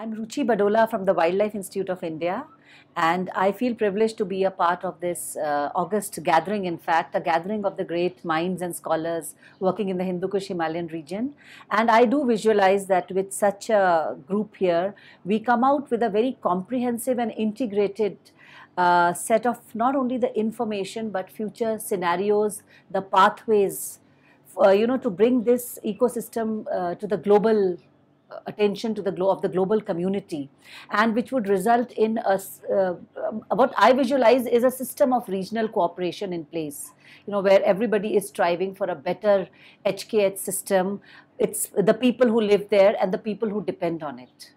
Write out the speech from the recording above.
I'm Ruchi Badola from the Wildlife Institute of India and I feel privileged to be a part of this uh, August gathering in fact, a gathering of the great minds and scholars working in the Hindu Kush Himalayan region and I do visualize that with such a group here we come out with a very comprehensive and integrated uh, set of not only the information but future scenarios, the pathways uh, you know to bring this ecosystem uh, to the global attention to the glow of the global community and which would result in a uh, um, what i visualize is a system of regional cooperation in place you know where everybody is striving for a better hkh system it's the people who live there and the people who depend on it